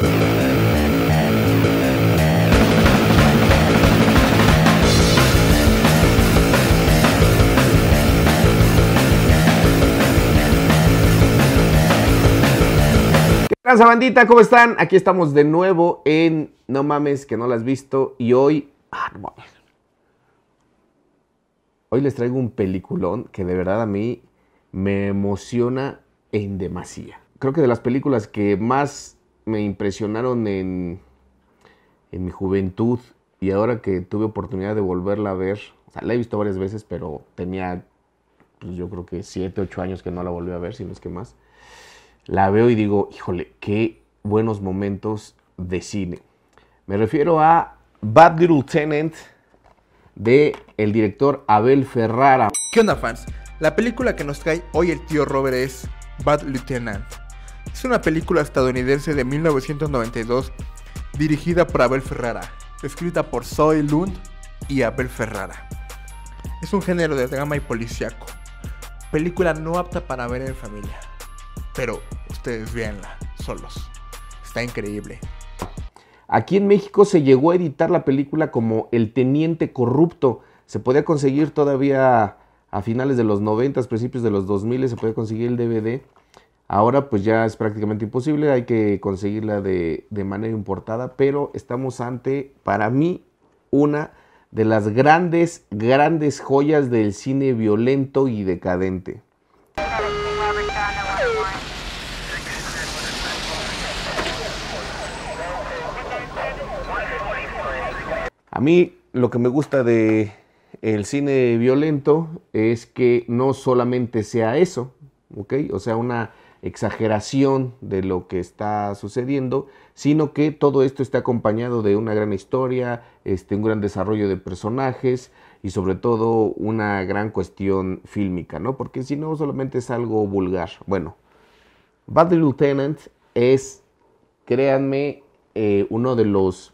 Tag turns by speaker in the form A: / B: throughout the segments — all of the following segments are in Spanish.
A: ¿Qué tal, bandita, ¿cómo están? Aquí estamos de nuevo en No mames que no La has visto y hoy... Ah, hoy les traigo un peliculón que de verdad a mí me emociona en demasía. Creo que de las películas que más me impresionaron en, en mi juventud y ahora que tuve oportunidad de volverla a ver, o sea, la he visto varias veces, pero tenía, pues yo creo que 7, 8 años que no la volví a ver, si no es que más, la veo y digo, híjole, qué buenos momentos de cine. Me refiero a Bad Lieutenant Tenant de el director Abel Ferrara. ¿Qué onda fans? La película que nos trae hoy el tío Robert es Bad Lieutenant, es una película estadounidense de 1992 dirigida por Abel Ferrara, escrita por Zoe Lund y Abel Ferrara. Es un género de drama y policíaco. Película no apta para ver en familia, pero ustedes véanla solos. Está increíble. Aquí en México se llegó a editar la película como El Teniente Corrupto. Se podía conseguir todavía a finales de los 90, principios de los 2000, se podía conseguir el DVD. Ahora pues ya es prácticamente imposible, hay que conseguirla de, manera importada, pero estamos ante, para mí, una de las grandes, grandes joyas del cine violento y decadente. A mí lo que me gusta de el cine violento es que no solamente sea eso, ¿ok? O sea, una exageración de lo que está sucediendo, sino que todo esto está acompañado de una gran historia, este, un gran desarrollo de personajes y sobre todo una gran cuestión fílmica, ¿no? Porque si no solamente es algo vulgar. Bueno, Bad Lieutenant es, créanme, eh, uno de los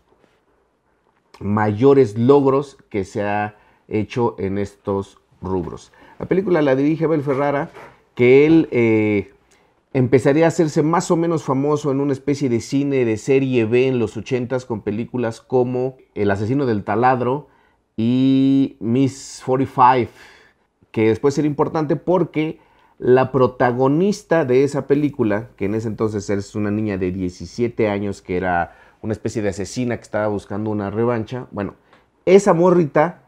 A: mayores logros que se ha hecho en estos rubros. La película la dirige Abel Ferrara, que él eh, empezaría a hacerse más o menos famoso en una especie de cine de serie B en los 80 con películas como El asesino del taladro y Miss 45, que después era importante porque la protagonista de esa película, que en ese entonces es una niña de 17 años que era una especie de asesina que estaba buscando una revancha, bueno, esa morrita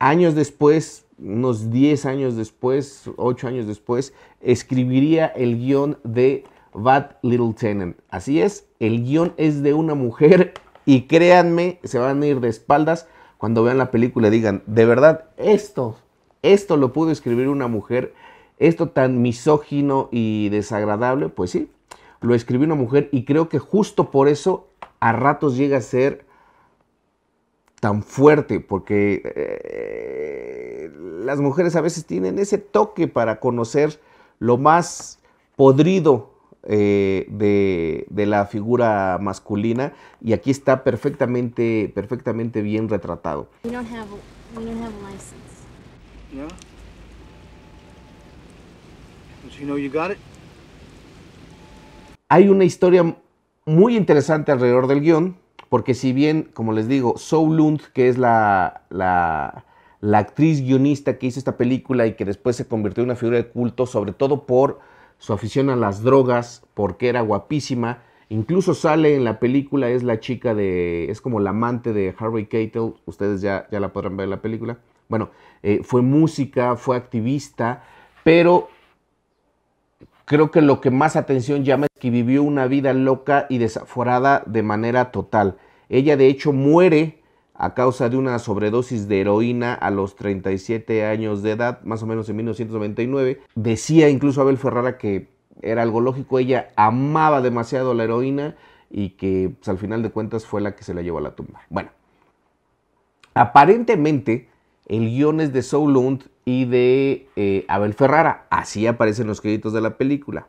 A: años después unos 10 años después, 8 años después, escribiría el guión de Bad Little Tenant. Así es, el guión es de una mujer y créanme, se van a ir de espaldas cuando vean la película y digan, de verdad, esto, esto lo pudo escribir una mujer, esto tan misógino y desagradable, pues sí, lo escribió una mujer y creo que justo por eso a ratos llega a ser tan fuerte, porque eh, las mujeres a veces tienen ese toque para conocer lo más podrido eh, de, la figura masculina y aquí está perfectamente, perfectamente bien retratado. Hay una historia muy interesante alrededor del guión porque si bien, como les digo, Soul Lund, que es la, la, actriz guionista que hizo esta película y que después se convirtió en una figura de culto, sobre todo por su afición a las drogas, porque era guapísima, incluso sale en la película, es la chica de, es como la amante de Harvey Keitel, ustedes ya, la podrán ver en la película. Bueno, eh, fue música, fue activista, pero creo que lo que más atención llama es que vivió una vida loca y desaforada de manera total. Ella de hecho muere a causa de una sobredosis de heroína a los 37 años de edad, más o menos en 1999. Decía incluso Abel Ferrara que era algo lógico, ella amaba demasiado la heroína y que pues, al final de cuentas fue la que se la llevó a la tumba. Bueno, aparentemente el guion es de Soulund y de eh, Abel Ferrara. Así aparecen los créditos de la película.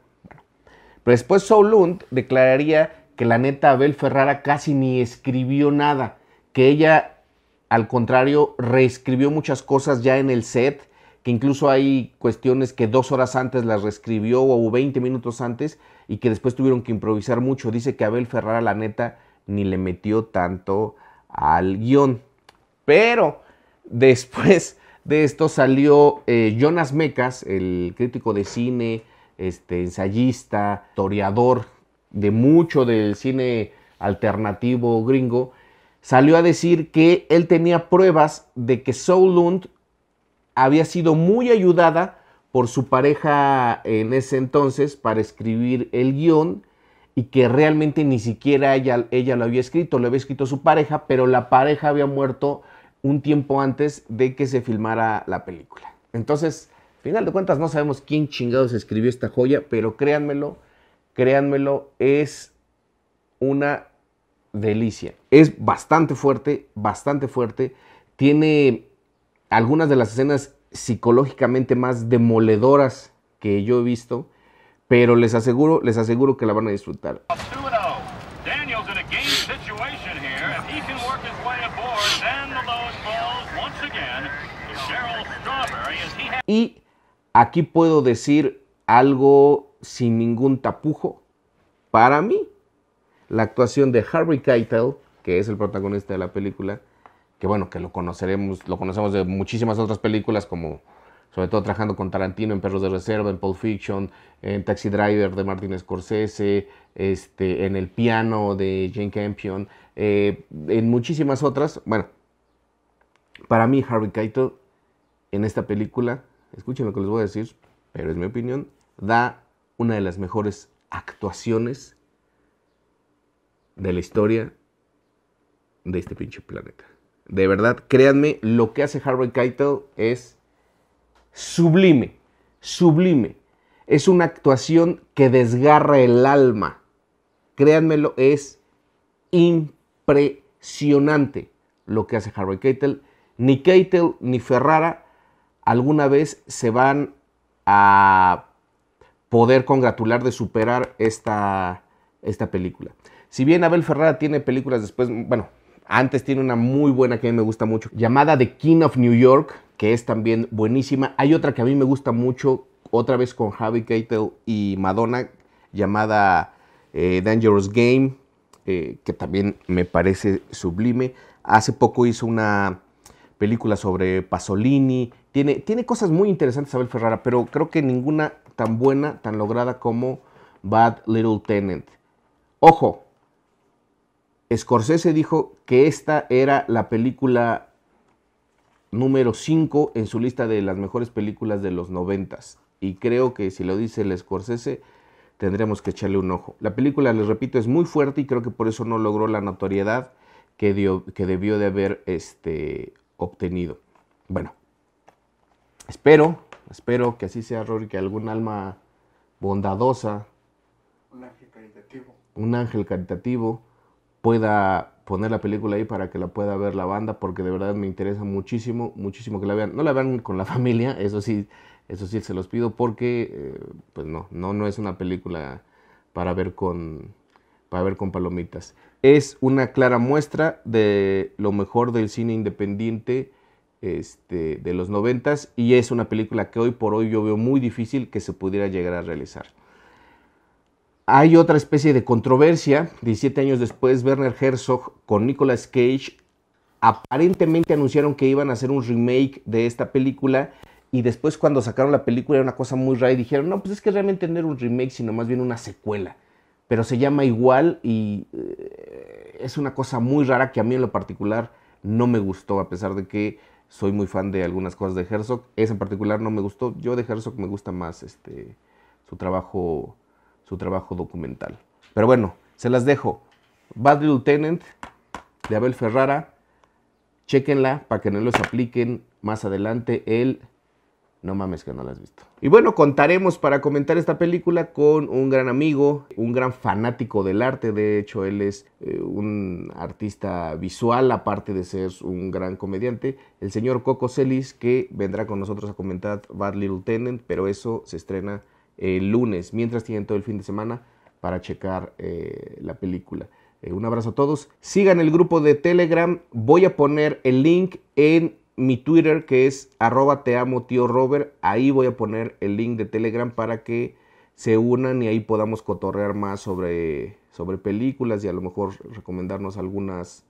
A: pero después Lund declararía que la neta Abel Ferrara casi ni escribió nada, que ella al contrario reescribió muchas cosas ya en el set, que incluso hay cuestiones que dos horas antes las reescribió o 20 minutos antes y que después tuvieron que improvisar mucho. Dice que Abel Ferrara la neta ni le metió tanto al guión. Pero después de esto salió eh, Jonas Mecas, el crítico de cine, este, ensayista, historiador de mucho del cine alternativo gringo, salió a decir que él tenía pruebas de que Lund había sido muy ayudada por su pareja en ese entonces para escribir el guión y que realmente ni siquiera ella, ella lo había escrito, lo había escrito su pareja, pero la pareja había muerto un tiempo antes de que se filmara la película. Entonces, final de cuentas, no sabemos quién chingados escribió esta joya, pero créanmelo, créanmelo, es una delicia. Es bastante fuerte, bastante fuerte. Tiene algunas de las escenas psicológicamente más demoledoras que yo he visto, pero les aseguro, les aseguro que la van a disfrutar. Y aquí puedo decir algo sin ningún tapujo. Para mí, la actuación de Harvey Keitel, que es el protagonista de la película, que bueno, que lo conoceremos, lo conocemos de muchísimas otras películas como sobre todo trabajando con Tarantino en Perros de Reserva, en Pulp Fiction, en Taxi Driver de Martin Scorsese, este, en El Piano de Jane Campion, eh, en muchísimas otras. Bueno, para mí Harvey Keitel en esta película escuchen lo que les voy a decir, pero es mi opinión, da una de las mejores actuaciones de la historia de este pinche planeta. De verdad, créanme, lo que hace Harvey Keitel es sublime, sublime. Es una actuación que desgarra el alma. Créanmelo, es impresionante lo que hace Harvey Keitel. Ni Keitel ni Ferrara alguna vez se van a poder congratular de superar esta, esta película. Si bien Abel Ferrara tiene películas después, bueno, antes tiene una muy buena que a mí me gusta mucho, llamada The King of New York, que es también buenísima. Hay otra que a mí me gusta mucho, otra vez con Javi Keitel y Madonna, llamada eh, Dangerous Game, eh, que también me parece sublime. Hace poco hizo una película sobre Pasolini, tiene, cosas muy interesantes Abel Ferrara, pero creo que ninguna tan buena, tan lograda como Bad Little Tenant. Ojo, Scorsese dijo que esta era la película número 5 en su lista de las mejores películas de los noventas Y creo que si lo dice el Scorsese, tendremos que echarle un ojo. La película, les repito, es muy fuerte y creo que por eso no logró la notoriedad que, que debió de haber este, obtenido. Bueno, espero, espero que así sea, Rory, que algún alma bondadosa, un ángel caritativo, un ángel caritativo pueda poner la película ahí para que la pueda ver la banda, porque de verdad me interesa muchísimo, muchísimo que la vean. No la vean con la familia, eso sí, eso sí se los pido, porque eh, pues no, no, no es una película para ver con, para ver con palomitas. Es una clara muestra de lo mejor del cine independiente este, de los noventas y es una película que hoy por hoy yo veo muy difícil que se pudiera llegar a realizar. Hay otra especie de controversia. 17 años después, Werner Herzog con Nicolas Cage aparentemente anunciaron que iban a hacer un remake de esta película y después cuando sacaron la película era una cosa muy rara y dijeron, no, pues es que realmente no era un remake, sino más bien una secuela. Pero se llama igual y eh, es una cosa muy rara que a mí en lo particular no me gustó, a pesar de que soy muy fan de algunas cosas de Herzog. Ese en particular no me gustó. Yo de Herzog me gusta más este, su, trabajo, su trabajo documental. Pero bueno, se las dejo. Bad Lieutenant de Abel Ferrara. Chequenla para que no los apliquen más adelante el no mames que no la has visto. Y bueno, contaremos para comentar esta película con un gran amigo, un gran fanático del arte. De hecho, él es eh, un artista visual, aparte de ser un gran comediante. El señor Coco Celis, que vendrá con nosotros a comentar Bad Little Tenant, pero eso se estrena el lunes. Mientras tienen todo el fin de semana para checar eh, la película. Eh, un abrazo a todos. Sigan el grupo de Telegram. Voy a poner el link en mi Twitter que es arroba te amo tío Robert. Ahí voy a poner el link de Telegram para que se unan y ahí podamos cotorrear más sobre, sobre películas y a lo mejor recomendarnos algunas,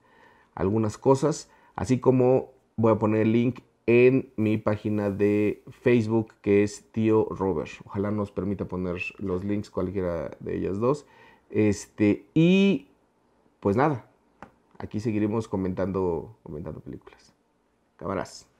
A: algunas cosas. Así como voy a poner el link en mi página de Facebook que es tío Robert. Ojalá nos permita poner los links cualquiera de ellas dos. Este, y pues nada, aquí seguiremos comentando, comentando películas. Cámaras.